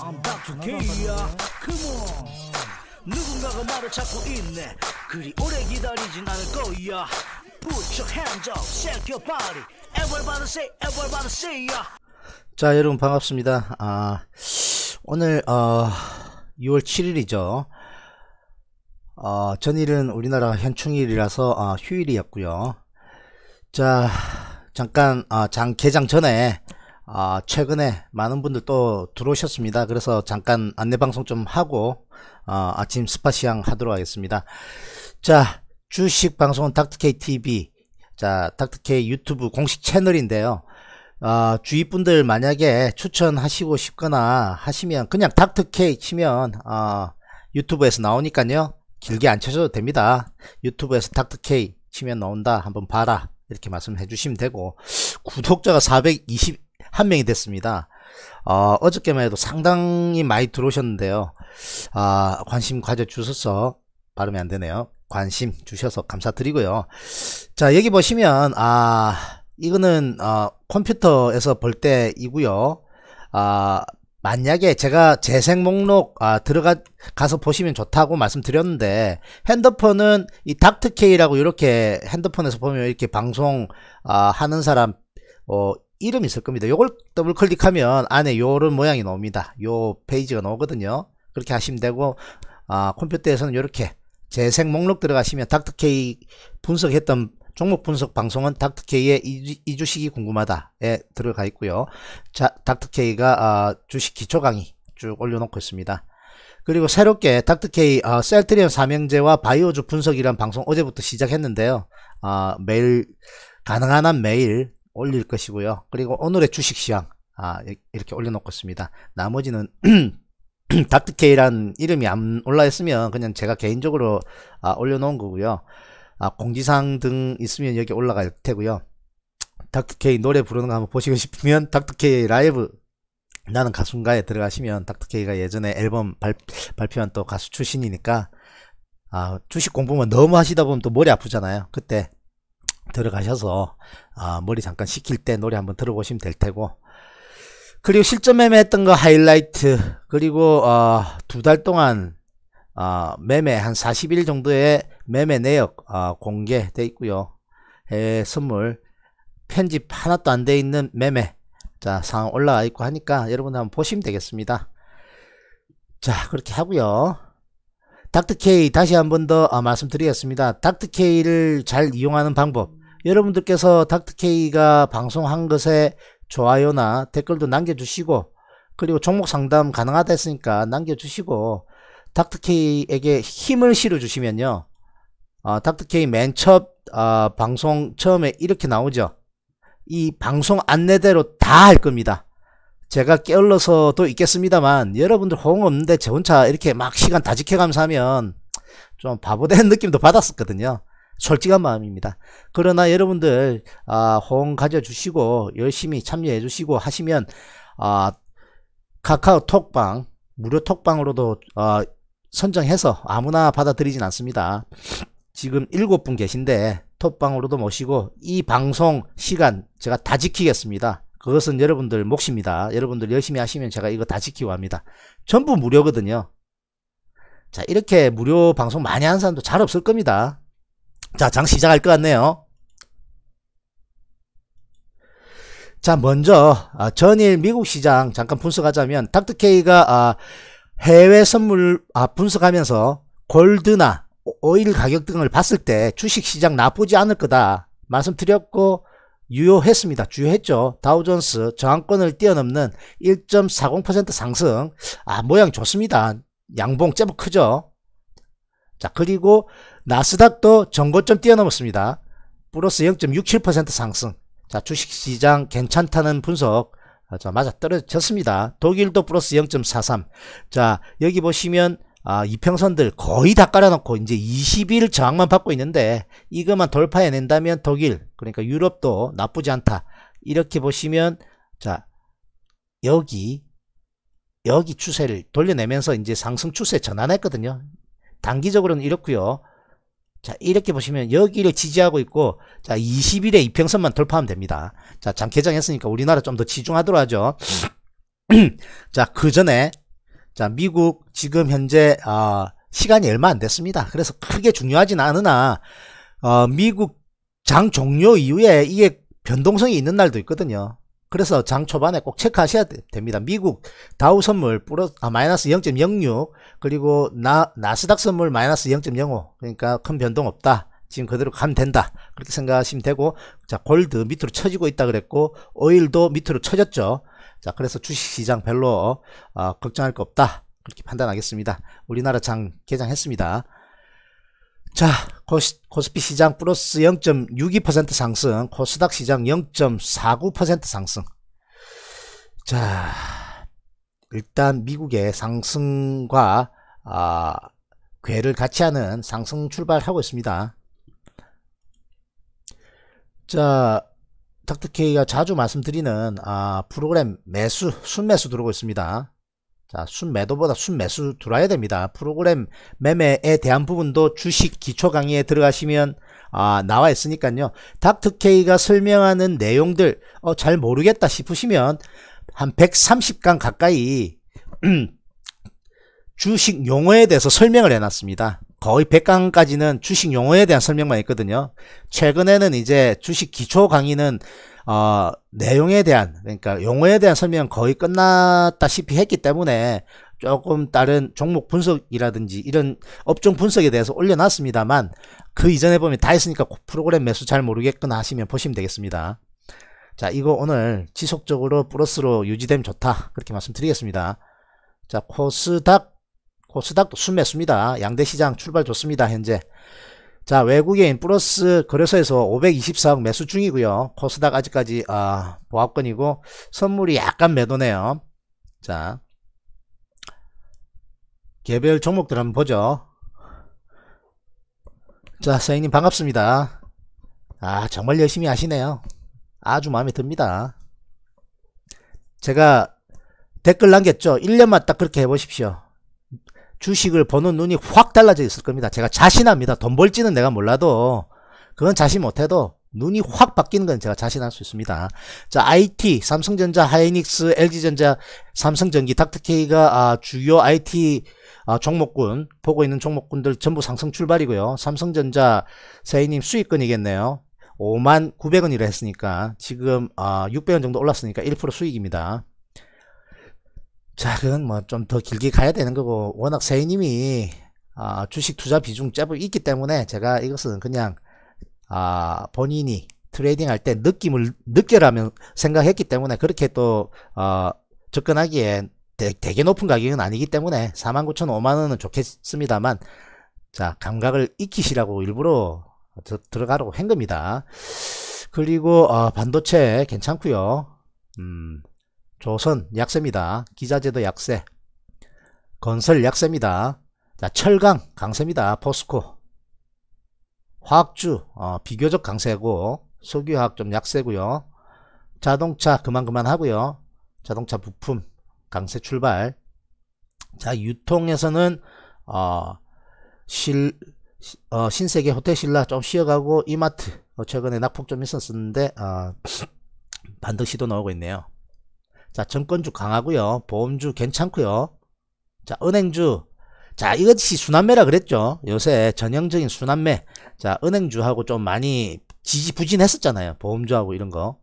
I'm back to K야 Come on 누군가가 나를 찾고 있네 그리 오래 기다리진 않을 거야 Put your hands up, shake your body Everybody say, everybody say ya 자 여러분 반갑습니다 아 오늘 어 6월 7일이죠 어, 전일은 우리나라 현충일이라서 어, 휴일이었고요 자 잠깐 어, 장 개장 전에 아, 최근에 많은 분들 또 들어오셨습니다. 그래서 잠깐 안내방송 좀 하고 어, 아침 스파 시향 하도록 하겠습니다. 자, 주식 방송은 닥터 k TV 자, 닥터 k 유튜브 공식 채널인데요. 어, 주위 분들 만약에 추천하시고 싶거나 하시면 그냥 닥터 k 치면 어, 유튜브에서 나오니까요. 길게 안 쳐줘도 됩니다. 유튜브에서 닥터 k 치면 나온다. 한번 봐라. 이렇게 말씀해 주시면 되고 구독자가 420한 명이 됐습니다. 어, 어저께만 해도 상당히 많이 들어오셨는데요. 아, 관심 가져 주셔서 발음이 안 되네요. 관심 주셔서 감사드리고요. 자, 여기 보시면 아, 이거는 어, 컴퓨터에서 볼 때이고요. 아, 만약에 제가 재생 목록 아, 들어가 가서 보시면 좋다고 말씀드렸는데 핸드폰은 이 닥트케이라고 이렇게 핸드폰에서 보면 이렇게 방송 아, 하는 사람 어, 이름이 있을 겁니다. 요걸 더블 클릭하면 안에 요런 모양이 나옵니다. 요 페이지가 나오거든요. 그렇게 하시면 되고 아, 컴퓨터에서는 이렇게 재생 목록 들어가시면 닥터케이 분석했던 종목 분석 방송은 닥터케이의 이, 주식이 궁금하다에 들어가 있고요. 자, 닥터케이가 아, 주식 기초 강의 쭉 올려놓고 있습니다. 그리고 새롭게 닥터케이 아, 셀트리온 사명제와 바이오주 분석이란 방송 어제부터 시작했는데요. 아, 매일 가능한 한 매일 올릴 것이고요. 그리고 오늘의 주식시황 아, 이렇게 올려놓고 있습니다. 나머지는 닥트케이란 이름이 안 올라있으면 그냥 제가 개인적으로 아, 올려놓은 거고요. 아, 공지사항 등 있으면 여기 올라갈 테고요. 닥트케이 노래 부르는 거 한번 보시고 싶으면 닥트케이 라이브 나는 가수인가에 들어가시면 닥터케이가 예전에 앨범 발, 표한또 가수 출신이니까 아, 주식 공부만 너무 하시다 보면 또 머리 아프잖아요. 그때 들어가셔서 아, 머리 잠깐 식힐 때 노래 한번 들어보시면 될 테고 그리고 실전 매매했던 거 하이라이트 그리고 어, 두 달 동안 어, 매매 한 40일 정도의 매매 내역 어, 공개돼 있고요 해 선물 편집 하나도 안 돼 있는 매매 자 상황 올라와 있고 하니까 여러분 들 한번 보시면 되겠습니다 자 그렇게 하고요 닥터케이 다시 한 번 더 아, 말씀드리겠습니다 닥터케이를 잘 이용하는 방법 여러분들께서 닥터케이가 방송한 것에 좋아요나 댓글도 남겨주시고 그리고 종목 상담 가능하다 했으니까 남겨주시고 닥터케이에게 힘을 실어주시면요 어, 닥터케이 맨첫 어, 방송 처음에 이렇게 나오죠 이 방송 안내대로 다 할 겁니다 제가 게을러서도 있겠습니다만 여러분들 호응 없는데 제 혼자 이렇게 막 시간 다 지켜가면서 하면 좀 바보된 느낌도 받았었거든요 솔직한 마음입니다. 그러나 여러분들 아, 호응 가져주시고 열심히 참여해 주시고 하시면 아, 카카오 톡방 무료 톡방으로도 어, 선정해서 아무나 받아들이진 않습니다. 지금 7분 계신데 톡방으로도 모시고 이 방송 시간 제가 다 지키겠습니다. 그것은 여러분들 몫입니다. 여러분들 열심히 하시면 제가 이거 다 지키고 합니다. 전부 무료거든요. 자 이렇게 무료 방송 많이 하는 사람도 잘 없을 겁니다. 자, 장 시작할 것 같네요. 자, 먼저 아, 전일 미국 시장 잠깐 분석하자면 닥터케이가 아, 해외 선물 아, 분석하면서 골드나 오일 가격 등을 봤을 때 주식 시장 나쁘지 않을 거다 말씀드렸고 유효했습니다. 주요했죠. 다우존스 저항권을 뛰어넘는 1.40% 상승. 아 모양 좋습니다. 양봉 제법 크죠. 자 그리고 나스닥도 전고점 뛰어넘었습니다. 플러스 0.67% 상승. 자, 주식시장 괜찮다는 분석. 자, 어, 맞아 떨어졌습니다. 독일도 플러스 0.43. 자, 여기 보시면 아, 이평선들 거의 다 깔아놓고 이제 20일 저항만 받고 있는데 이것만 돌파해낸다면 독일 그러니까 유럽도 나쁘지 않다. 이렇게 보시면 자 여기 여기 추세를 돌려내면서 이제 상승 추세 전환했거든요. 단기적으로는 이렇고요. 자 이렇게 보시면 여기를 지지하고 있고 자 20일에 이평선만 돌파하면 됩니다 자 장개장했으니까 우리나라 좀 더 지중하도록 하죠 자그 전에 자 미국 지금 현재 어, 시간이 얼마 안 됐습니다 그래서 크게 중요하진 않으나 어, 미국 장 종료 이후에 이게 변동성이 있는 날도 있거든요 그래서 장 초반에 꼭 체크하셔야 됩니다. 미국 다우 선물 플러 아, 마이너스 0.06 그리고 나, 나스닥 선물 마이너스 0.05 그러니까 큰 변동 없다. 지금 그대로 가면 된다. 그렇게 생각하시면 되고 자 골드 밑으로 쳐지고 있다 그랬고 오일도 밑으로 쳐졌죠. 자 그래서 주식시장 별로 어, 걱정할 거 없다. 그렇게 판단하겠습니다. 우리나라 장 개장했습니다. 자 코스, 코스피 시장 플러스 0.62% 상승 코스닥 시장 0.49% 상승 자 일단 미국의 상승과 아, 괴를 같이 하는 상승 출발하고 있습니다. 자, 닥터케이가 자주 말씀드리는 아, 프로그램 매수, 순매수 들어오고 있습니다. 자, 순매도보다 순매수 들어야 됩니다. 프로그램 매매에 대한 부분도 주식 기초 강의에 들어가시면 아, 나와 있으니까요. 닥터케이가 설명하는 내용들 어, 잘 모르겠다 싶으시면 한 130강 가까이 주식 용어에 대해서 설명을 해놨습니다. 거의 100강까지는 주식 용어에 대한 설명만 있거든요. 최근에는 이제 주식 기초 강의는 어, 내용에 대한 그러니까 용어에 대한 설명 거의 끝났다시피 했기 때문에 조금 다른 종목 분석이라든지 이런 업종 분석에 대해서 올려놨습니다만 그 이전에 보면 다 했으니까 그 프로그램 매수 잘모르겠거나 하시면 보시면 되겠습니다. 자 이거 오늘 지속적으로 플러스로 유지되면 좋다 그렇게 말씀드리겠습니다. 자 코스닥 코스닥도 순매수입니다. 양대시장 출발 좋습니다. 현재 자 외국인 플러스 거래소에서 524억 매수 중이고요 코스닥 아직까지 아, 보합권이고 선물이 약간 매도네요 자 개별 종목들 한번 보죠 자 사장님 반갑습니다 아 정말 열심히 하시네요 아주 마음에 듭니다 제가 댓글 남겼죠 1년만 딱 그렇게 해보십시오 주식을 보는 눈이 확 달라져 있을 겁니다. 제가 자신합니다. 돈 벌지는 내가 몰라도 그건 자신 못해도 눈이 확 바뀌는 건 제가 자신할 수 있습니다. 자, IT, 삼성전자, 하이닉스, LG전자, 삼성전기, 닥터케이가 아, 주요 IT 아, 종목군 보고 있는 종목군들 전부 상승 출발이고요. 삼성전자 세이님 수익권이겠네요. 5만 900원이라 했으니까 지금 아, 600원 정도 올랐으니까 1% 수익입니다. 자, 그건 뭐좀 더 길게 가야 되는 거고, 워낙 세이님이 아, 주식 투자 비중 짭을 있기 때문에 제가 이것은 그냥 아, 본인이 트레이딩 할 때 느낌을 느껴라면 생각했기 때문에 그렇게 또 어, 접근하기에 되, 게 높은 가격은 아니기 때문에 49,000원 5만원은 좋겠습니다만 자 감각을 익히시라고 일부러 드, 들어가려고한 겁니다 그리고 어, 반도체 괜찮고요 음, 조선 약세입니다. 기자재도 약세. 건설 약세입니다. 자, 철강 강세입니다. 포스코. 화학주 어, 비교적 강세고 석유화학 좀 약세고요. 자동차 그만 그만 하고요. 자동차 부품 강세 출발. 자 유통에서는 어, 실, 어, 신세계 호텔신라 좀 쉬어가고 이마트 어, 최근에 낙폭 좀 있었는데 어, 반드 시도 나오고 있네요. 자, 정권주 강하고요. 보험주 괜찮고요. 자, 은행주. 자, 이것이 순환매라 그랬죠. 요새 전형적인 순환매. 자, 은행주하고 좀 많이 지지부진했었잖아요. 보험주하고 이런 거.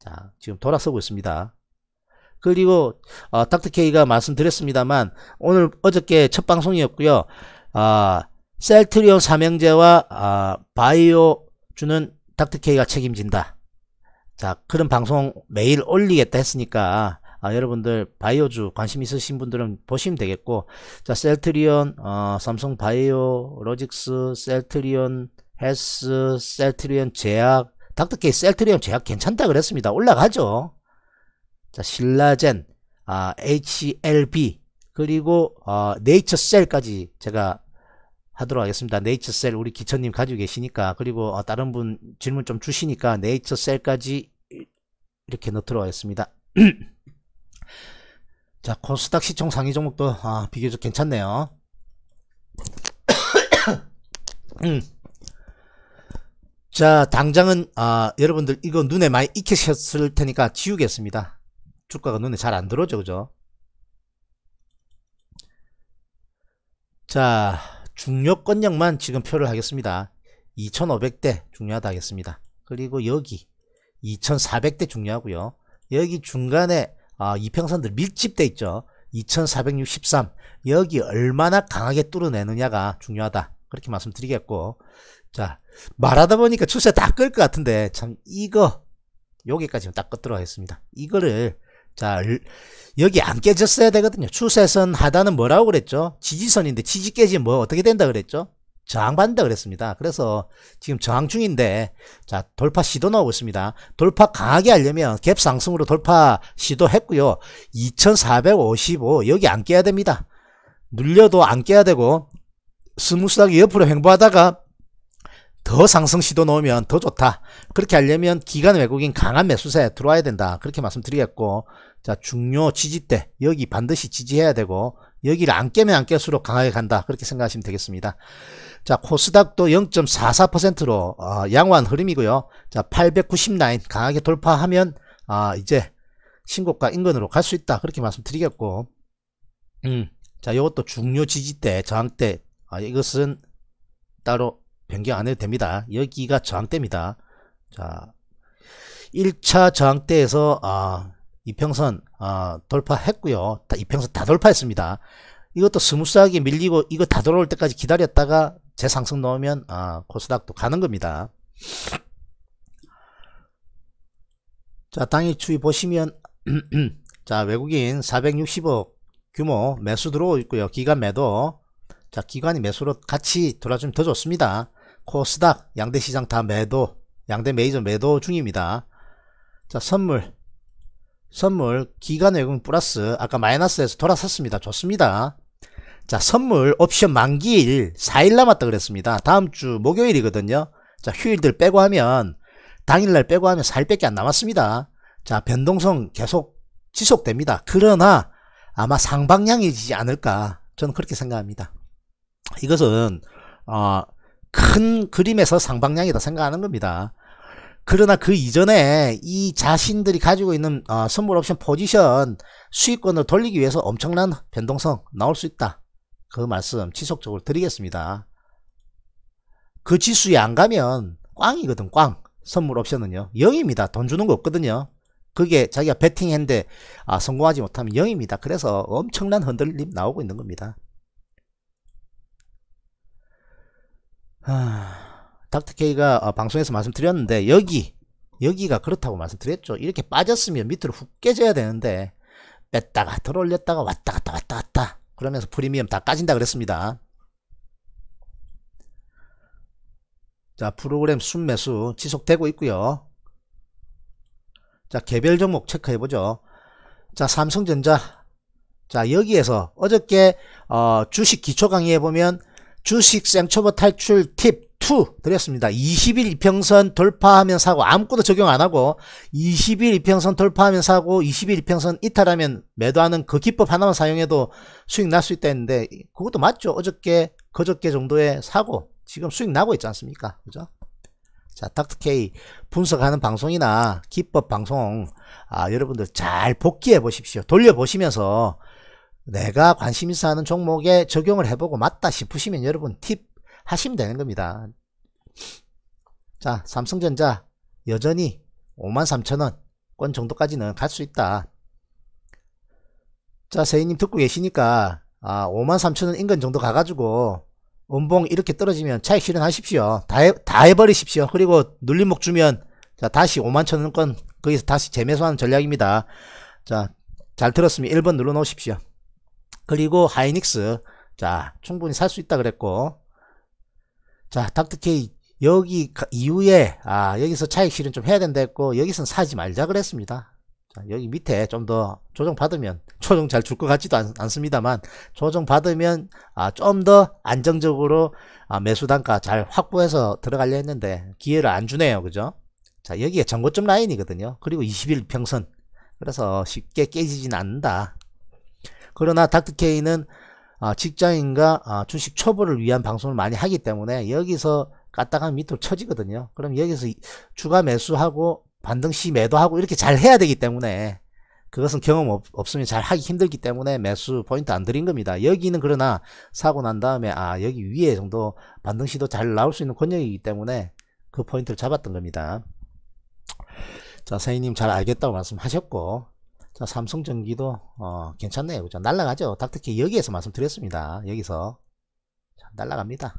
자, 지금 돌아서고 있습니다. 그리고 어, 닥터케이가 말씀드렸습니다만 오늘 어저께 첫 방송이었고요. 아, 셀트리온 삼형제와 아, 바이오 주는 닥터케이가 책임진다. 자 그런 방송 매일 올리겠다 했으니까 아, 여러분들 바이오주 관심 있으신 분들은 보시면 되겠고 자 셀트리온 어, 삼성 바이오 로직스 셀트리온 헬스 셀트리온 제약 닥터케이 셀트리온 제약 괜찮다 그랬습니다 올라가죠 자 신라젠 아, HLB 그리고 어, 네이처셀까지 제가 하도록 하겠습니다. 네이처셀 우리 기천님 가지고 계시니까 그리고 어, 다른 분 질문 좀 주시니까 네이처셀까지 이렇게 넣도록 하겠습니다. 자 코스닥 시총 상위 종목도 아, 비교적 괜찮네요. 자 당장은 아, 여러분들 이거 눈에 많이 익히셨을 테니까 지우겠습니다. 주가가 눈에 잘 안 들어오죠 그죠? 자 중요 권역만 지금 표를 하겠습니다. 2500대 중요하다 하겠습니다. 그리고 여기 2400대 중요하고요. 여기 중간에 아, 이평선들 밀집돼 있죠. 2463 여기 얼마나 강하게 뚫어내느냐가 중요하다. 그렇게 말씀드리겠고 자 말하다 보니까 추세 다 끌 것 같은데 참 이거 여기까지 딱 끝들어 하겠습니다. 이거를 자, 여기 안 깨졌어야 되거든요. 추세선 하단은 뭐라고 그랬죠? 지지선인데 지지 깨지면 뭐 어떻게 된다 그랬죠? 저항받는다 그랬습니다. 그래서 지금 저항 중인데 자 돌파 시도 나오고 있습니다. 돌파 강하게 하려면 갭 상승으로 돌파 시도했고요. 2455 여기 안 깨야 됩니다. 눌려도 안 깨야 되고 스무스하게 옆으로 횡보하다가 더 상승 시도 놓으면더 좋다. 그렇게 하려면 기간 외국인 강한 매수세에 들어와야 된다. 그렇게 말씀드리겠고 자 중요 지지대 여기 반드시 지지해야 되고 여기를 안 깨면 안 깰수록 강하게 간다. 그렇게 생각하시면 되겠습니다. 자 코스닥도 0.44%로 어, 양호한 흐름이고요. 자 890라인 강하게 돌파하면 아 이제 신고가 인근으로 갈 수 있다. 그렇게 말씀드리겠고 음, 자 이것도 중요 지지대 저항대 아, 이것은 따로 변경 안 해도 됩니다. 여기가 저항대입니다. 자, 1차 저항대에서 아, 이평선 아, 돌파했고요. 다, 이평선 다 돌파했습니다. 이것도 스무스하게 밀리고 이거 다 돌아올 때까지 기다렸다가 재상승 넣으면 아, 코스닥도 가는 겁니다. 자, 당일 추위 보시면 자, 외국인 460억 규모 매수 들어오고 있고요. 기간 매도. 자, 기관이 매수로 같이 돌아주면 더 좋습니다. 코스닥 양대 시장 다 매도 양대 메이저 매도 중입니다. 자 선물 선물 기간 외국 플러스 아까 마이너스에서 돌아섰습니다. 좋습니다. 자 선물 옵션 만기일 4일 남았다 그랬습니다. 다음 주 목요일이거든요. 자 휴일들 빼고 하면 당일날 빼고 하면 4일밖에 안 남았습니다. 자 변동성 계속 지속됩니다. 그러나 아마 상방향이지 않을까 저는 그렇게 생각합니다. 이것은 어, 큰 그림에서 상방량이다 생각하는 겁니다. 그러나 그 이전에 이 자신들이 가지고 있는 어, 선물 옵션 포지션 수익권을 돌리기 위해서 엄청난 변동성 나올 수 있다. 그 말씀 지속적으로 드리겠습니다. 그 지수에 안 가면 꽝이거든 꽝. 선물 옵션은요. 0입니다. 돈 주는 거 없거든요. 그게 자기가 베팅했는데 아, 성공하지 못하면 0입니다. 그래서 엄청난 흔들림 나오고 있는 겁니다. 아, 닥터케이가 어, 방송에서 말씀드렸는데 여기 여기가 그렇다고 말씀드렸죠 이렇게 빠졌으면 밑으로 훅 깨져야 되는데 뺐다가 들어 올렸다가 왔다 갔다 왔다 갔다 그러면서 프리미엄 다 까진다 그랬습니다 자 프로그램 순매수 지속되고 있고요 자 개별 종목 체크해 보죠 자 삼성전자 자 여기에서 어저께 어, 주식 기초 강의에 보면 주식 생초보 탈출 팁 2 드렸습니다. 20일 이평선 돌파하면 사고 아무것도 적용 안하고 20일 이평선 돌파하면 사고 20일 이평선 이탈하면 매도하는 그 기법 하나만 사용해도 수익 날 수 있다 했는데 그것도 맞죠. 어저께 그저께 정도의 사고 지금 수익 나고 있지 않습니까? 그죠? 자, 닥터케이 분석하는 방송이나 기법 방송 아, 여러분들 잘 복귀해 보십시오. 돌려 보시면서 내가 관심 있어 하는 종목에 적용을 해보고 맞다 싶으시면 여러분 팁 하시면 되는 겁니다. 자 삼성전자 여전히 53,000원권 정도까지는 갈 수 있다. 자 세희님 듣고 계시니까 아, 53,000원 인근 정도 가가지고 음봉 이렇게 떨어지면 차익 실현하십시오. 다, 해, 다 해버리십시오. 그리고 눌림목 주면 자 다시 51,000원권 거기서 다시 재매수하는 전략입니다. 자잘 들었으면 1번 눌러 놓으십시오. 그리고 하이닉스 자 충분히 살 수 있다 그랬고 자 닥터케이 여기 이후에 아 여기서 차익 실은좀 해야 된다 했고 여기선 사지 말자 그랬습니다 자, 여기 밑에 좀 더 조정 받으면 조정 잘 줄 것 같지도 않, 습니다만 조정 받으면 아, 좀 더 안정적으로 아, 매수 단가 잘 확보해서 들어가려 했는데 기회를 안 주네요 그죠 자 여기에 전고점 라인이거든요 그리고 20일 평선 그래서 쉽게 깨지진 않는다 그러나 닥터케이는 아, 직장인과 아, 주식 초보를 위한 방송을 많이 하기 때문에 여기서 까딱한 밑으로 쳐지거든요. 그럼 여기서 추가 매수하고 반등시 매도하고 이렇게 잘 해야 되기 때문에 그것은 경험 없, 으면잘 하기 힘들기 때문에 매수 포인트 안 드린 겁니다. 여기는 그러나 사고 난 다음에 아 여기 위에 정도 반등시도 잘 나올 수 있는 권역이기 때문에 그 포인트를 잡았던 겁니다. 자, 사인님 잘 알겠다고 말씀하셨고 자, 삼성전기도 어, 괜찮네요. 그죠? 날라가죠. 닥터키 여기에서 말씀드렸습니다. 여기서 자, 날라갑니다.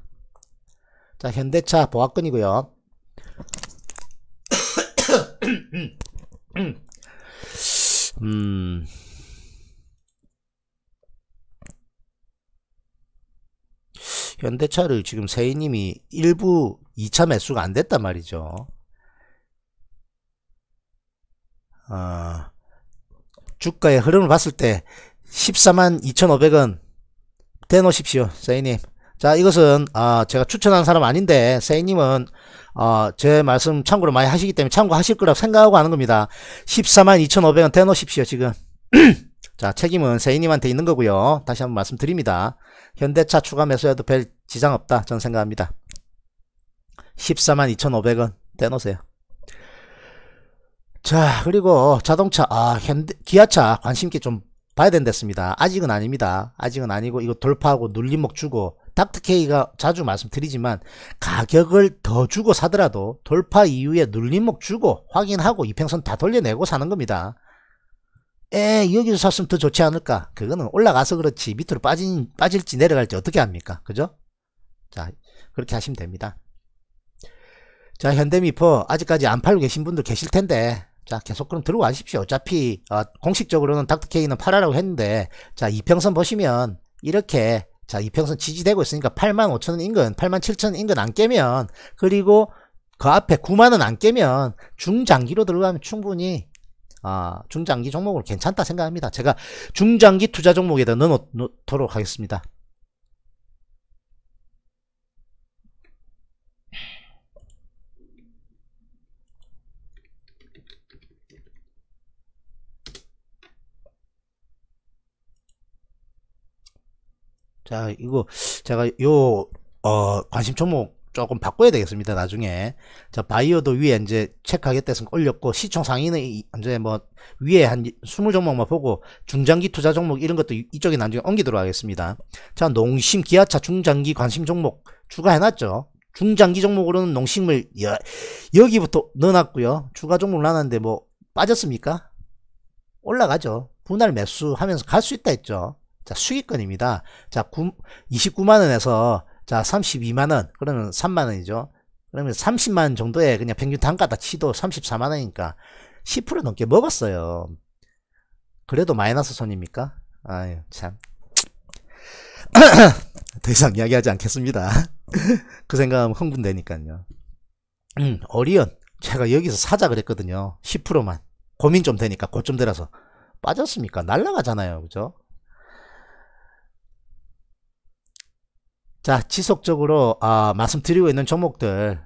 자, 현대차 보합권이고요. 음. 현대차를 지금 세이님이 일부 2차 매수가 안 됐단 말이죠. 아. 어. 주가의 흐름을 봤을 때 14만 2,500원 대놓으십시오 세이님 자 이것은 아 제가 추천한 사람 아닌데 세이님은 어, 제 말씀 참고로 많이 하시기 때문에 참고하실 거라고 생각하고 하는 겁니다 14만 2,500원 대놓으십시오 지금 자 책임은 세이님한테 있는 거고요 다시 한번 말씀드립니다 현대차 추가 매수해도 별 지장 없다 전 생각합니다 142,500원 만대놓으세요 자, 그리고 자동차, 아, 현대, 기아차 관심 있게 좀 봐야 된댔습니다. 아직은 아닙니다. 아직은 아니고 이거 돌파하고 눌림목 주고 닥터케이가 자주 말씀드리지만 가격을 더 주고 사더라도 돌파 이후에 눌림목 주고 확인하고 이평선 다 돌려내고 사는 겁니다. 에 여기서 샀으면 더 좋지 않을까? 그거는 올라가서 그렇지 밑으로 빠진, 빠질지 내려갈지 어떻게 합니까? 그죠? 자 그렇게 하시면 됩니다. 자 현대미포 아직까지 안 팔고 계신 분들 계실 텐데 자 계속 그럼 들어가십시오 어차피 어, 공식적으로는 닥터케이는 8하라고 했는데 자 이평선 보시면 이렇게 자 이평선 지지되고 있으니까 8 5 0 0 0원 인근 8 7 0 0 0원 인근 안 깨면 그리고 그 앞에 9만원 안 깨면 중장기로 들어가면 충분히 아, 중장기 종목으로 괜찮다 생각합니다 제가 중장기 투자 종목에다 넣어놓도록 하겠습니다 자 이거 제가 요 어, 관심 종목 조금 바꿔야 되겠습니다 나중에 자 바이오도 위에 이제 체크하겠다해서 올렸고 시청 상위는 이제 뭐 위에 한 20종목만 보고 중장기 투자 종목 이런 것도 이쪽에 나중에 옮기도록 하겠습니다 자 농심 기아차 중장기 관심 종목 추가해놨죠 중장기 종목으로는 농심을 여, 여기부터 넣어놨고요 추가 종목 나눴는데 뭐 빠졌습니까 올라가죠 분할 매수하면서 갈 수 있다 했죠 자, 수익권입니다. 자, 29만원에서 자, 32만원, 그러면 3만원이죠. 그러면 30만원 정도에 그냥 평균 단가다 치도 34만원이니까 10% 넘게 먹었어요. 그래도 마이너스 손입니까? 아유, 참. 더 이상 이야기하지 않겠습니다. 그 생각하면 흥분되니까요. 음, 어리언. 제가 여기서 사자 그랬거든요. 10%만. 고민 좀 되니까 고점 들어서. 빠졌습니까? 날라가잖아요 그죠? 자 지속적으로 아, 말씀드리고 있는 종목들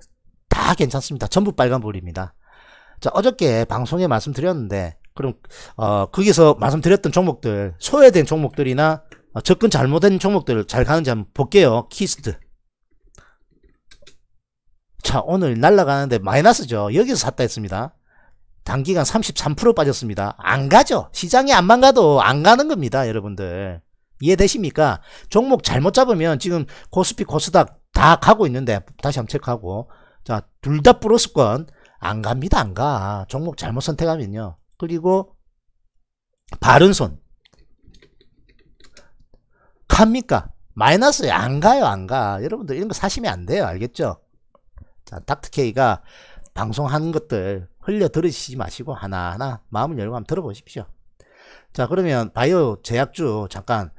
다 괜찮습니다 전부 빨간불입니다 자 어저께 방송에 말씀드렸는데 그럼 어, 거기서 말씀드렸던 종목들 소외된 종목들이나 어, 접근 잘못된 종목들 잘 가는지 한번 볼게요 키스트 자 오늘 날라가는데 마이너스죠 여기서 샀다 했습니다 단기간 33% 빠졌습니다 안 가죠 시장이 안만 가도 안 가는 겁니다 여러분들 이해되십니까? 종목 잘못 잡으면 지금 코스피 코스닥 다 가고 있는데 다시 한번 체크하고 자둘다 플러스권 안 갑니다 안가 종목 잘못 선택하면요 그리고 바른 손 갑니까? 마이너스에 안 가요 안가 여러분들 이런 거 사시면 안 돼요 알겠죠? 자 닥터케이가 방송하는 것들 흘려 들으시지 마시고 하나하나 마음을 열고 한번 들어보십시오 자 그러면 바이오 제약주 잠깐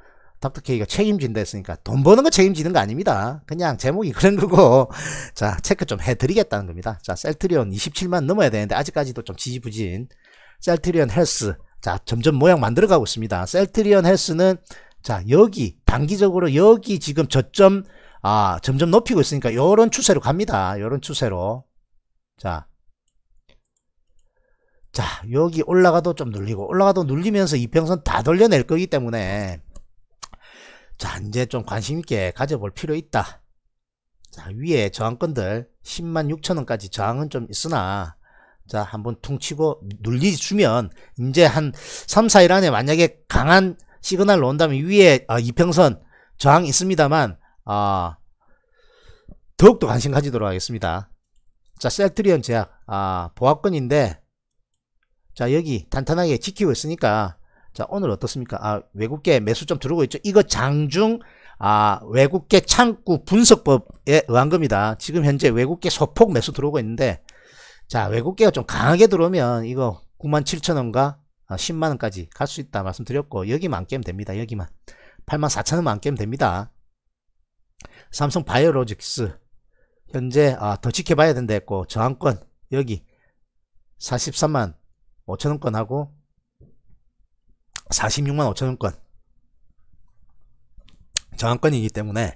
닥터케이가 책임진다 했으니까 돈 버는 거 책임지는 거 아닙니다. 그냥 제목이 그런 거고 자 체크 좀 해드리겠다는 겁니다. 자 셀트리온 27만 넘어야 되는데 아직까지도 좀 지지부진 셀트리온 헬스 자 점점 모양 만들어가고 있습니다. 셀트리온 헬스는 자 여기 단기적으로 여기 지금 저점 아 점점 높이고 있으니까 요런 추세로 갑니다. 요런 추세로 자 자, 여기 올라가도 좀 눌리고, 올라가도 눌리면서 이평선 다 돌려낼 거기 때문에, 자 이제 좀 관심 있게 가져볼 필요 있다 자 위에 저항권들 10만 6천원까지 저항은 좀 있으나 자 한번 퉁치고 눌리주면 이제 한 3, 4일 안에 만약에 강한 시그널로 온다면 위에 어, 이평선 저항 있습니다만 어, 더욱더 관심 가지도록 하겠습니다 자 셀트리온 제약 아 보합권인데 자 여기 단단하게 지키고 있으니까 자 오늘 어떻습니까 아 외국계 매수 좀 들어오고 있죠 이거 장중 아 외국계 창구 분석법에 의한 겁니다 지금 현재 외국계 소폭 매수 들어오고 있는데 자 외국계가 좀 강하게 들어오면 이거 97,000원과 10만원까지 아, 갈수 있다 말씀드렸고 여기만 안 깨면 됩니다 여기만 84,000원만 안 깨면 됩니다 삼성 바이오로직스 현재 아, 더 지켜봐야 된다 했고 저항권 여기 43만 5천원권하고 46만 5천원권 정한권이기 때문에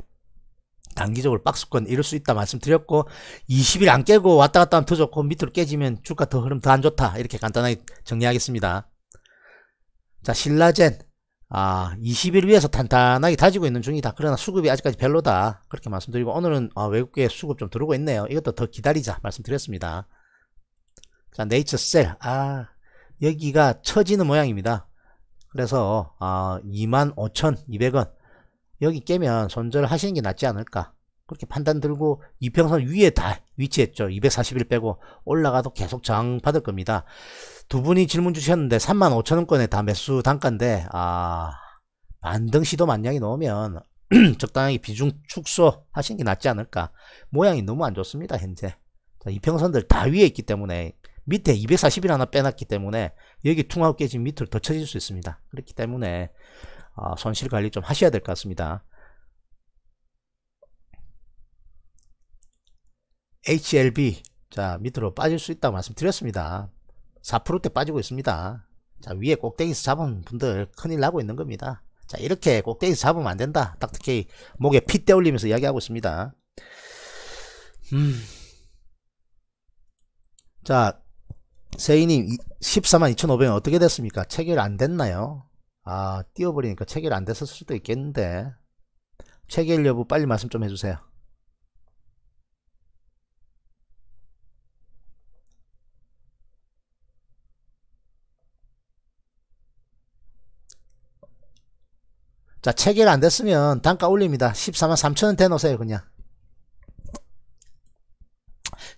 단기적으로 박스권 이룰 수 있다 말씀드렸고 20일 안 깨고 왔다 갔다 하면 더 좋고 밑으로 깨지면 주가 더 흐름 더 안 좋다 이렇게 간단하게 정리하겠습니다 자 신라젠 아 20일 위에서 탄탄하게 다지고 있는 중이다 그러나 수급이 아직까지 별로다 그렇게 말씀드리고 오늘은 아, 외국계 수급 좀 들어오고 있네요 이것도 더 기다리자 말씀드렸습니다 자 네이처셀 아 여기가 처지는 모양입니다 그래서 아, 25,200원 여기 깨면 손절 하시는 게 낫지 않을까 그렇게 판단 들고 이평선 위에 다 위치했죠 240일 빼고 올라가도 계속 저항 받을 겁니다 두 분이 질문 주셨는데 35,000원권에 다 매수 단가인데 아 반등 시도 만약이나으면 적당히 비중 축소하시는 게 낫지 않을까 모양이 너무 안 좋습니다 현재 이평선들 다 위에 있기 때문에 밑에 240일 하나 빼놨기 때문에 여기 퉁하고 깨진 밑으로 더 쳐질 수 있습니다. 그렇기 때문에 어, 손실 관리 좀 하셔야 될 것 같습니다. HLB 자 밑으로 빠질 수 있다고 말씀드렸습니다. 4%대 빠지고 있습니다. 자 위에 꼭대기에서 잡은 분들 큰일 나고 있는 겁니다. 자 이렇게 꼭대기에서 잡으면 안된다. 딱특히 목에 핏 떼올리면서 이야기하고 있습니다. 음. 자 세인님 14만 2,500원 어떻게 됐습니까? 체결 안 됐나요? 아 띄워버리니까 체결 안 됐을 수도 있겠는데 체결 여부 빨리 말씀 좀 해주세요. 자 체결 안 됐으면 단가 올립니다. 14만 3천원 대놓으세요 그냥.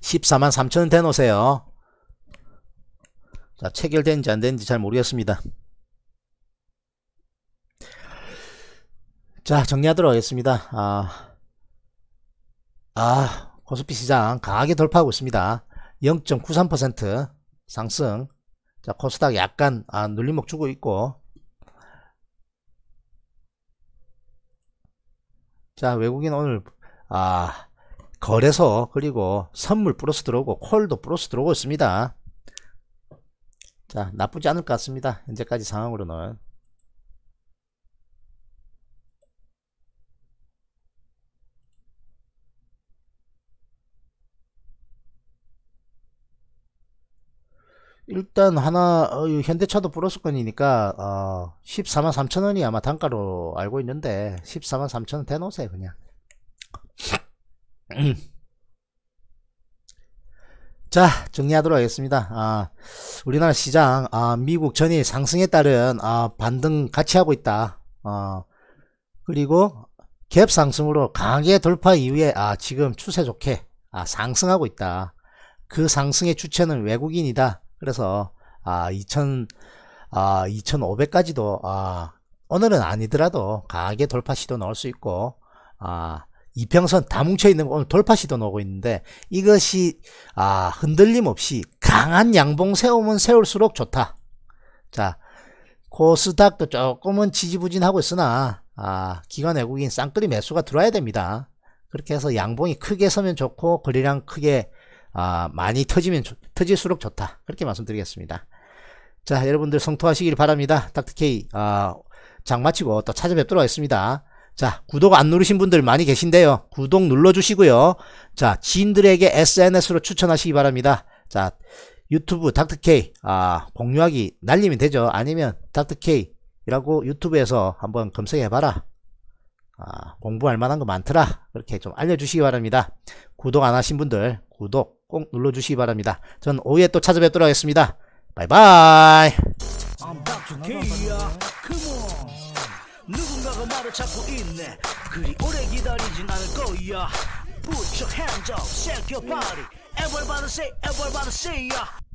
14만 3천원 대놓으세요. 자, 체결된지 안 된지 잘 모르겠습니다. 자, 정리하도록 하겠습니다. 아, 아 코스피 시장 강하게 돌파하고 있습니다. 0.93% 상승. 자, 코스닥 약간 아, 눌림목 주고 있고. 자, 외국인 오늘 아, 거래소 그리고 선물 플러스 들어오고 콜도 플러스 들어오고 있습니다. 자 나쁘지 않을 것 같습니다 현재까지 상황으로는 일단 하나 어, 현대차도 플러스권이니까 어, 14만 3천원이 아마 단가로 알고 있는데 14만 3천원 대놓으세요 그냥 음. 자 정리하도록 하겠습니다 아 우리나라 시장 아 미국 전일 상승에 따른 아 반등 같이 하고 있다 어 그리고 갭 상승으로 강하게 돌파 이후에 아 지금 추세 좋게 아 상승하고 있다 그 상승의 주체는 외국인이다 그래서 아 2000, 아 2500까지도 아 오늘은 아니더라도 강하게 돌파 시도 넣을 수 있고 아 이평선 다 뭉쳐있는 오늘 돌파시도 나오고 있는데 이것이 아 흔들림 없이 강한 양봉 세우면 세울수록 좋다. 자 코스닥도 조금은 지지부진하고 있으나 아 기관 외국인 쌍끌이 매수가 들어야 됩니다. 그렇게 해서 양봉이 크게 서면 좋고 거리량 크게 아, 많이 터지면 터질수록 좋다. 그렇게 말씀드리겠습니다. 자 여러분들 성토하시길 바랍니다. 닥터케이 아, 장 마치고 또 찾아뵙도록 하겠습니다. 자 구독 안 누르신 분들 많이 계신데요 구독 눌러주시고요 자 지인들에게 SNS로 추천하시기 바랍니다 자 유튜브 닥터K 아 공유하기 날리면 되죠 아니면 닥터K 이라고 유튜브에서 한번 검색해봐라 아, 공부할 만한 거 많더라 그렇게 좀 알려주시기 바랍니다 구독 안 하신 분들 구독 꼭 눌러주시기 바랍니다 전 오후에 또 찾아뵙도록 하겠습니다 바이바이 나를 찾고 있네 그리 오래 기다리진 않을 거야 Put your hands up, shake your body Everybody say, everybody say yeah.